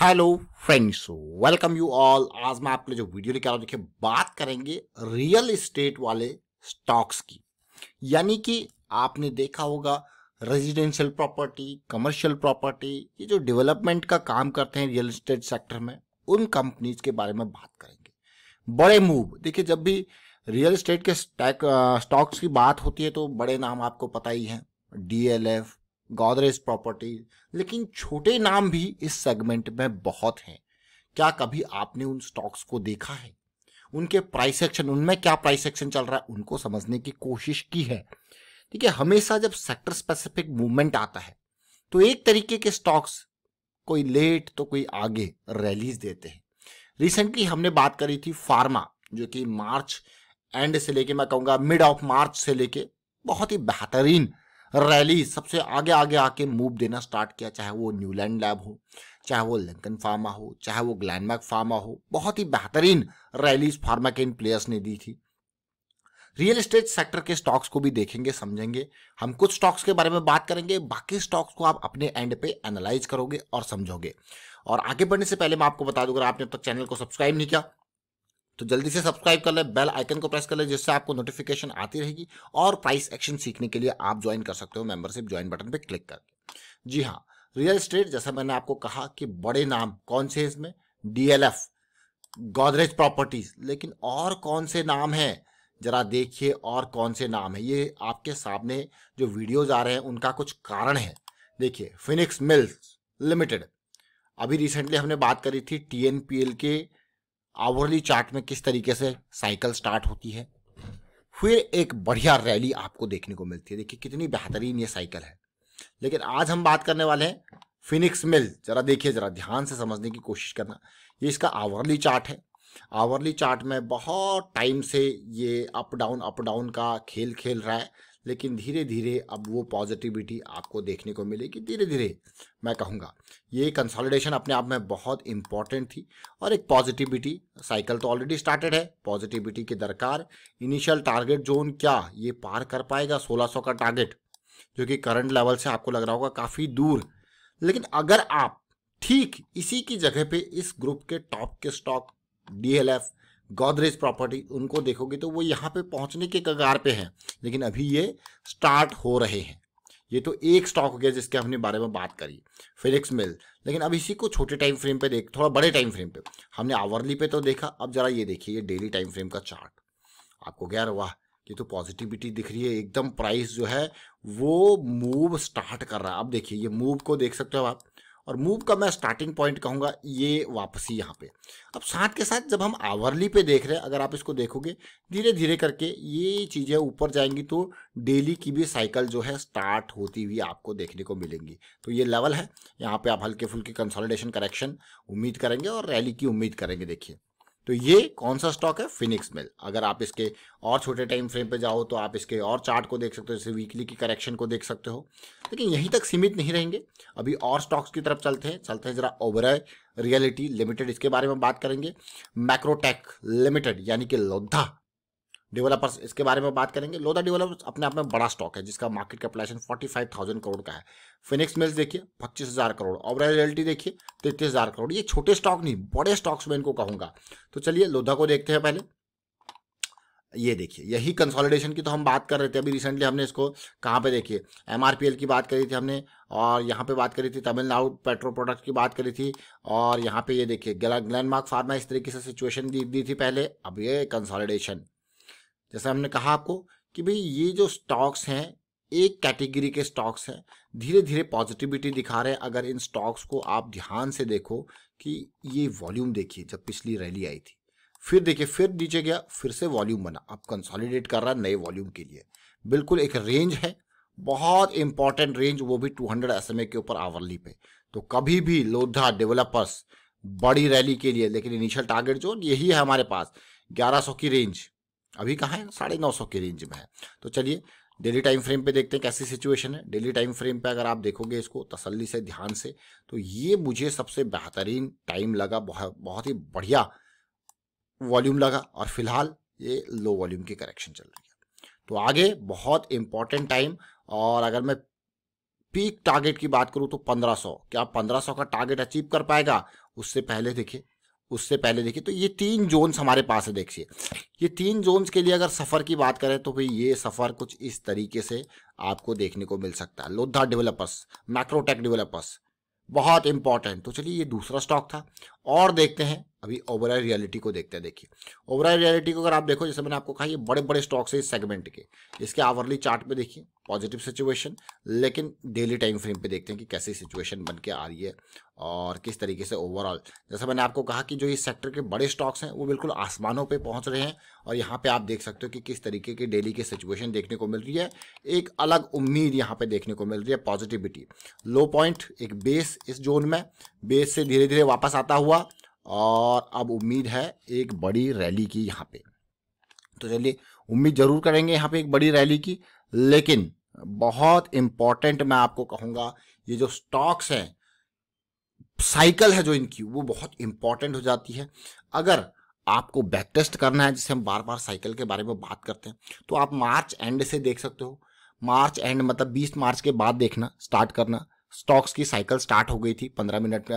hello friends welcome you all आज मैं आपके लिए जो वीडियो लेकर आया देखिए बात करेंगे रियल इस्टेट वाले स्टॉक्स की यानी कि आपने देखा होगा रेजिडेंशियल प्रॉपर्टी कमर्शियल प्रॉपर्टी ये जो डेवलपमेंट का काम करते हैं रियल इस्टेट सेक्टर में उन कंपनीज के बारे में बात करेंगे बड़े मूव देखिए जब भी रियल इस्टेट के स्टॉक्स की बात होती है तो बड़े नाम आपको पता ही हैं D L F Godrej properties लेकिन छोटे नाम भी इस सेगमेंट में बहुत हैं क्या कभी आपने उन स्टॉक्स को देखा है उनके प्राइस एक्शन उनमें क्या प्राइस एक्शन चल रहा है उनको समझने की कोशिश की है ठीक है हमेशा जब सेक्टर स्पेसिफिक मूवमेंट आता है तो एक तरीके के स्टॉक्स कोई लेट तो कोई आगे रैलीज देते हैं रिसेंटली हमने बात करी थी फार्मा जो कि मार्च एंड से लेके मैं कहूंगा मिड ऑफ मार्च से लेके बहुत ही बेहतरीन रैली सबसे आगे आगे आके मूव देना स्टार्ट किया चाहे वो न्यूलैंड लैब हो चाहे वो लिंकन फार्मा हो चाहे वो ग्लैंडमार्क फार्मा हो बहुत ही बेहतरीन रैलीज फार्मा के इन प्लेयर्स ने दी थी रियल एस्टेट सेक्टर के स्टॉक्स को भी देखेंगे समझेंगे हम कुछ स्टॉक्स के बारे में बात करेंगे बाकी स्टॉक्स को आप अपने एंड पे एनालाइज करोगे और समझोगे और आगे बढ़ने से पहले मैं आपको बता दूं अगर आपने अब तक चैनल को सब्सक्राइब नहीं किया तो जल्दी से सब्सक्राइब कर ले बेल आइकन को प्रेस कर ले जिससे आपको नोटिफिकेशन आती रहेगी और प्राइस एक्शन सीखने के लिए आप ज्वाइन कर सकते हो मेंबरशिप ज्वाइन बटन पर क्लिक करके जी हाँ रियल स्टेट जैसा मैंने आपको कहा कि बड़े नाम कौन से इसमें डीएलएफ गोदरेज प्रॉपर्टीज लेकिन और कौन से नाम हैं जरा देखिए और कौन से नाम है ये आपके सामने जो वीडियोज आ रहे हैं उनका कुछ कारण है देखिए फिनिक्स मिल्स लिमिटेड अभी रिसेंटली हमने बात करी थी टीएनपीएल के आवरली चार्ट में किस तरीके से साइकिल स्टार्ट होती है फिर एक बढ़िया रैली आपको देखने को मिलती है देखिए कितनी बेहतरीन ये साइकिल है लेकिन आज हम बात करने वाले हैं फिनिक्स मिल जरा देखिए जरा ध्यान से समझने की कोशिश करना ये इसका आवरली चार्ट है आवरली चार्ट में बहुत टाइम से ये अप डाउन अप डाउन का खेल खेल रहा है लेकिन धीरे धीरे अब वो पॉजिटिविटी आपको देखने को मिलेगी धीरे धीरे मैं कहूँगा ये कंसोलिडेशन अपने आप में बहुत इंपॉर्टेंट थी और एक पॉजिटिविटी साइकिल तो ऑलरेडी स्टार्टेड है पॉजिटिविटी की दरकार इनिशियल टारगेट जोन क्या ये पार कर पाएगा 1600 का टारगेट जो कि करंट लेवल से आपको लग रहा होगा काफ़ी दूर लेकिन अगर आप ठीक इसी की जगह पे इस ग्रुप के टॉप के स्टॉक डीएलएफ गोदरेज प्रॉपर्टी उनको देखोगे तो वो यहाँ पे पहुँचने के कगार पे हैं लेकिन अभी ये स्टार्ट हो रहे हैं ये तो एक स्टॉक हो गया जिसके हमने बारे में बात करी फिलिक्स मिल लेकिन अब इसी को छोटे टाइम फ्रेम पे देख थोड़ा बड़े टाइम फ्रेम पे हमने आवर्ली पे तो देखा अब ज़रा ये देखिए ये डेली टाइम फ्रेम का चार्ट आपको क्या वाह ये तो पॉजिटिविटी दिख रही है एकदम प्राइस जो है वो मूव स्टार्ट कर रहा है अब देखिए ये मूव को देख सकते हो आप और मूव का मैं स्टार्टिंग पॉइंट कहूँगा ये वापसी यहाँ पे अब साथ के साथ जब हम आवरली पे देख रहे हैं अगर आप इसको देखोगे धीरे धीरे करके ये चीज़ें ऊपर जाएंगी तो डेली की भी साइकिल जो है स्टार्ट होती हुई आपको देखने को मिलेंगी तो ये लेवल है यहाँ पर आप हल्के फुल्के कंसोलिडेशन करेक्शन उम्मीद करेंगे और रैली की उम्मीद करेंगे देखिए तो ये कौन सा स्टॉक है फिनिक्स मिल अगर आप इसके और छोटे टाइम फ्रेम पे जाओ तो आप इसके और चार्ट को देख सकते हो जैसे वीकली की करेक्शन को देख सकते हो लेकिन यहीं तक सीमित नहीं रहेंगे अभी और स्टॉक्स की तरफ चलते हैं चलते हैं जरा ओबराय रियलिटी लिमिटेड इसके बारे में बात करेंगे मैक्रोटेक लिमिटेड यानी कि लोधा डेवलपर्स इसके बारे में बात करेंगे लोधा डेवलपर्स अपने आप में बड़ा स्टॉक है जिसका market capitalization forty five thousand crore का है फिनिक्स मिल्स देखिए पच्चीस हज़ार करोड़ और रियलिटी देखिए तैतीस हज़ार करोड़ ये छोटे स्टॉक नहीं बड़े स्टॉक्स में इनको कहूंगा तो चलिए लोधा को देखते हैं पहले ये देखिए यही कंसोलिडेशन की तो हम बात कर रहे थे अभी रिसेंटली हमने इसको कहाँ पे देखिए एमआरपीएल की बात करी थी हमने और यहाँ पे बात करी थी तमिलनाडु पेट्रोल प्रोडक्ट की बात करी थी और यहाँ पे ये देखिए ग्लैंडमार्क फार्मा इस तरीके से सिचुएशन दी दी थी पहले अब ये कंसोलिडेशन जैसा हमने कहा आपको कि भाई ये जो स्टॉक्स हैं एक कैटेगरी के स्टॉक्स हैं धीरे धीरे पॉजिटिविटी दिखा रहे हैं अगर इन स्टॉक्स को आप ध्यान से देखो कि ये वॉल्यूम देखिए जब पिछली रैली आई थी फिर देखिए फिर नीचे गया फिर से वॉल्यूम बना अब कंसोलिडेट कर रहा है नए वॉल्यूम के लिए बिल्कुल एक रेंज है बहुत इंपॉर्टेंट रेंज वो भी 200 एस के ऊपर आवरली पे तो कभी भी लोधा डेवलपर्स बड़ी रैली के लिए लेकिन इनिशियल टारगेट जो यही है हमारे पास 1100 की रेंज अभी कहाँ है साढ़े नौ सौ के रेंज में है तो चलिए डेली टाइम फ्रेम पे देखते हैं कैसी सिचुएशन है डेली टाइम फ्रेम पे अगर आप देखोगे इसको तसल्ली से ध्यान से तो ये मुझे सबसे बेहतरीन टाइम लगा बहुत बहुत ही बढ़िया वॉल्यूम लगा और फिलहाल ये लो वॉल्यूम की करेक्शन चल रही है तो आगे बहुत इंपॉर्टेंट टाइम और अगर मैं पीक टारगेट की बात करूँ तो 1500 क्या 1500 का टारगेट अचीव कर पाएगा उससे पहले देखिए उससे पहले देखिए तो ये तीन जोन्स हमारे पास है देखिए ये तीन जोन्स के लिए अगर सफ़र की बात करें तो भाई ये सफ़र कुछ इस तरीके से आपको देखने को मिल सकता है लोधा डेवलपर्स मैक्रोटेक डेवलपर्स बहुत इंपॉर्टेंट तो चलिए ये दूसरा स्टॉक था और देखते हैं अभी ओवरऑल रियलिटी को देखते हैं देखिए ओवरऑल रियलिटी को अगर आप देखो जैसे मैंने आपको कहा ये बड़े बड़े स्टॉक्स है इस सेगमेंट के इसके आवरली चार्ट पे देखिए पॉजिटिव सिचुएशन लेकिन डेली टाइम फ्रेम पे देखते हैं कि कैसी सिचुएशन बन के आ रही है और किस तरीके से ओवरऑल जैसा मैंने आपको कहा कि जो इस सेक्टर के बड़े स्टॉक्स हैं वो बिल्कुल आसमानों पे पहुंच रहे हैं और यहाँ पे आप देख सकते हो कि किस तरीके की डेली की सिचुएशन देखने को मिल रही है एक अलग उम्मीद यहाँ पे देखने को मिल रही है पॉजिटिविटी लो पॉइंट एक बेस इस जोन में बेस से धीरे धीरे वापस आता हुआ और अब उम्मीद है एक बड़ी रैली की यहाँ पे तो चलिए उम्मीद जरूर करेंगे यहाँ पे एक बड़ी रैली की लेकिन बहुत इंपॉर्टेंट मैं आपको कहूंगा ये जो स्टॉक्स हैं साइकिल है जो इनकी वो बहुत इंपॉर्टेंट हो जाती है अगर आपको बैक टेस्ट करना है जिसे हम बार बार साइकिल के बारे में बात करते हैं तो आप मार्च एंड से देख सकते हो मार्च एंड मतलब 20 मार्च के बाद देखना स्टार्ट करना स्टॉक्स की साइकिल स्टार्ट हो गई थी 15 मिनट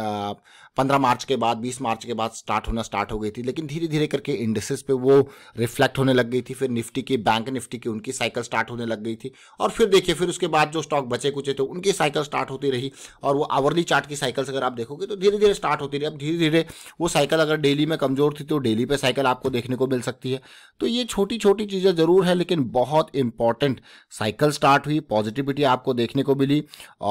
पंद्रह मार्च के बाद बीस मार्च के बाद स्टार्ट होना स्टार्ट हो गई थी लेकिन धीरे धीरे करके इंडेसेस पे वो रिफ्लेक्ट होने लग गई थी फिर निफ्टी की बैंक निफ्टी की उनकी साइकिल स्टार्ट होने लग गई थी और फिर देखिए फिर उसके बाद जो स्टॉक बचे कुचे थे तो उनकी साइकिल स्टार्ट होती रही और वो आवरली चार्ट की साइकिल्स अगर आप देखोगे तो धीरे धीरे स्टार्ट होती रही अब धीरे धीरे वो साइकिल अगर डेली में कमजोर थी तो डेली पे साइकिल आपको देखने को मिल सकती है तो ये छोटी छोटी चीज़ें ज़रूर है लेकिन बहुत इंपॉर्टेंट साइकिल स्टार्ट हुई पॉजिटिविटी आपको देखने को मिली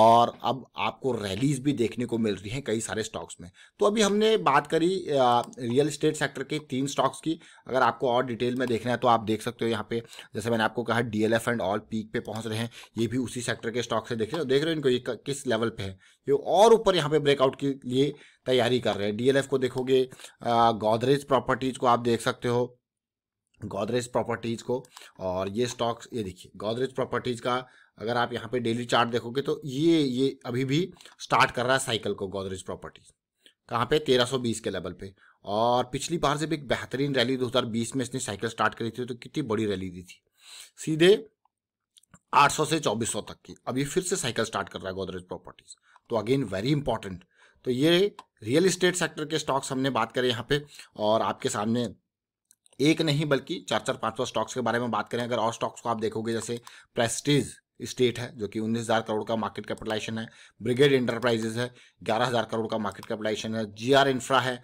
और अब आपको रैलीज भी देखने को मिल रही हैं कई सारे स्टॉक्स में में तो अभी हमने बात करी रियल इस्टेट सेक्टर के तीन स्टॉक्स की अगर आपको और डिटेल में देखना है तो आप देख सकते हो यहाँ पे जैसे मैंने आपको कहा डी एंड ऑल पीक पे पहुँच रहे हैं ये भी उसी सेक्टर के स्टॉक से देख रहे हो तो देख रहे हो इनको ये किस लेवल पे है ये और ऊपर यहाँ पे ब्रेकआउट के लिए तैयारी कर रहे हैं डीएलएफ को देखोगे गोदरेज प्रॉपर्टीज़ को आप देख सकते हो गोदरेज प्रॉपर्टीज़ को और ये स्टॉक्स ये देखिए गोदरेज प्रॉपर्टीज़ का अगर आप यहाँ पे डेली चार्ट देखोगे तो ये ये अभी भी स्टार्ट कर रहा है साइकिल को गोदरेज प्रॉपर्टीज़ कहाँ पे 1320 के लेवल पे और पिछली बार से भी एक बेहतरीन रैली 2020 में इसने साइकिल स्टार्ट करी थी तो कितनी बड़ी रैली दी थी सीधे 800 से 2400 तक की अब ये फिर से साइकिल स्टार्ट कर रहा है गोदरेज प्रॉपर्टीज तो अगेन वेरी इंपॉर्टेंट तो ये रियल इस्टेट सेक्टर के स्टॉक्स हमने बात करें यहाँ पे और आपके सामने एक नहीं बल्कि चार चार पांच सौ स्टॉक्स के बारे में बात करें अगर और स्टॉक्स को आप देखोगे जैसे प्रेस्टीज स्टेट है जो कि उन्नीस हज़ार करोड़ का मार्केट कैपिटलाइजेशन है ब्रिगेड इंटरप्राइजेज है ग्यारह हज़ार करोड़ का मार्केट कैपिटलाइजेशन है जीआर इंफ्रा है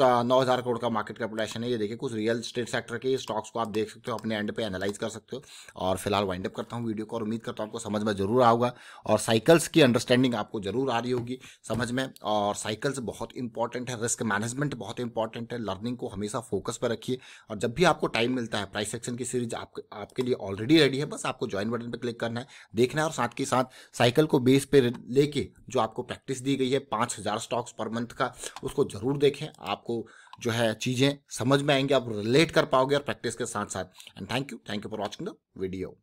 नौ हज़ार करोड़ का मार्केट कैपिटलाइजेशन है ये देखिए कुछ रियल स्टेट सेक्टर के स्टॉक्स को आप देख सकते हो अपने एंड पे एनालाइज कर सकते हो और फिलहाल वाइंड अप करता हूँ वीडियो को और उम्मीद करता हूँ आपको समझ में जरूर आऊगा और साइकिल्स की अंडरस्टैंडिंग आपको जरूर आ रही होगी समझ में और साइकिल्स बहुत इंपॉर्टेंट है रिस्क मैनेजमेंट बहुत इंपॉर्टेंट है लर्निंग को हमेशा फोकस पर रखिए और जब भी आपको टाइम मिलता है प्राइस सेक्शन की सीरीज आपके आपके लिए ऑलरेडी रेडी है बस आपको ज्वाइन बटन पर क्लिक करना है देखना है और साथ के साथ साइकिल को बेस पर लेके जो आपको प्रैक्टिस दी गई है पाँच स्टॉक्स पर मंथ का उसको जरूर देखें आप आपको जो है चीज़ें समझ में आएंगे आप रिलेट कर पाओगे और प्रैक्टिस के साथ साथ and thank you thank you for watching the video